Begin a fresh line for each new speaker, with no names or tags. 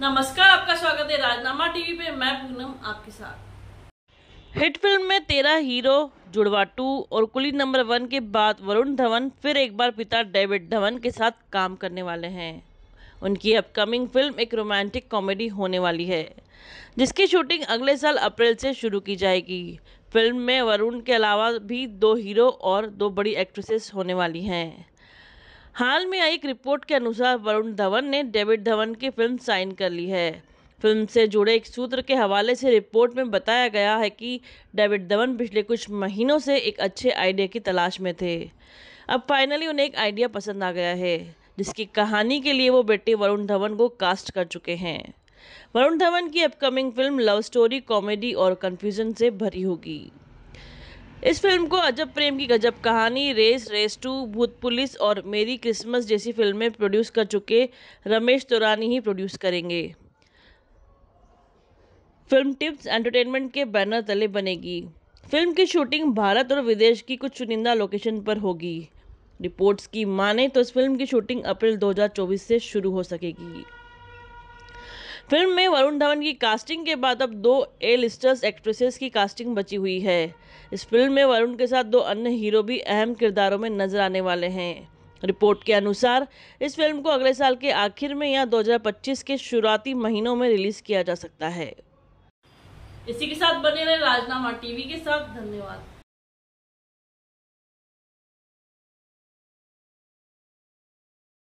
नमस्कार आपका स्वागत है राजनामा टीवी पे मैं पूनम आपके साथ
हिट फिल्म में तेरा हीरो जुड़वा टू और कुली नंबर वन के बाद वरुण धवन फिर एक बार पिता डेविड धवन के साथ काम करने वाले हैं उनकी अपकमिंग फिल्म एक रोमांटिक कॉमेडी होने वाली है जिसकी शूटिंग अगले साल अप्रैल से शुरू की जाएगी फिल्म में वरुण के अलावा भी दो हीरो और दो बड़ी एक्ट्रेसेस होने वाली हैं हाल में आई एक रिपोर्ट के अनुसार वरुण धवन ने डेविड धवन की फिल्म साइन कर ली है फिल्म से जुड़े एक सूत्र के हवाले से रिपोर्ट में बताया गया है कि डेविड धवन पिछले कुछ महीनों से एक अच्छे आइडिया की तलाश में थे अब फाइनली उन्हें एक आइडिया पसंद आ गया है जिसकी कहानी के लिए वो बेटे वरुण धवन को कास्ट कर चुके हैं वरुण धवन की upcoming film love story comedy और कन्फ्यूजन से भरी होगी इस फिल्म को अजब प्रेम Ki Gajab Kahani Race Race two Bhoot Police और मेरी क्रिसमस जैसी फिल्में प्रोड्यूस कर चुके रमेश तुरानी ही प्रोड्यूस करेंगे फिल्म टिप्स एंटरटेनमेंट के बैनर तले बनेगी फिल्म की शूटिंग भारत और विदेश की कुछ चुनिंदा लोकेशन पर होगी रिपोर्ट्स की माने तो इस फिल्म की शूटिंग अप्रैल 2024 से शुरू हो सकेगी फिल्म में वरुण धवन की कास्टिंग के बाद अब दो ए लिस्टर्स एक्ट्रेसेस की कास्टिंग बची हुई है इस फिल्म में वरुण के साथ दो अन्य हीरो भी अहम किरदारों में नजर आने वाले हैं रिपोर्ट के अनुसार इस फिल्म को अगले साल के आखिर में या 2025 के शुरुआती महीनों में रिलीज किया जा सकता है
इसी के साथ बने रहे राजनामा टीवी के साथ
धन्यवाद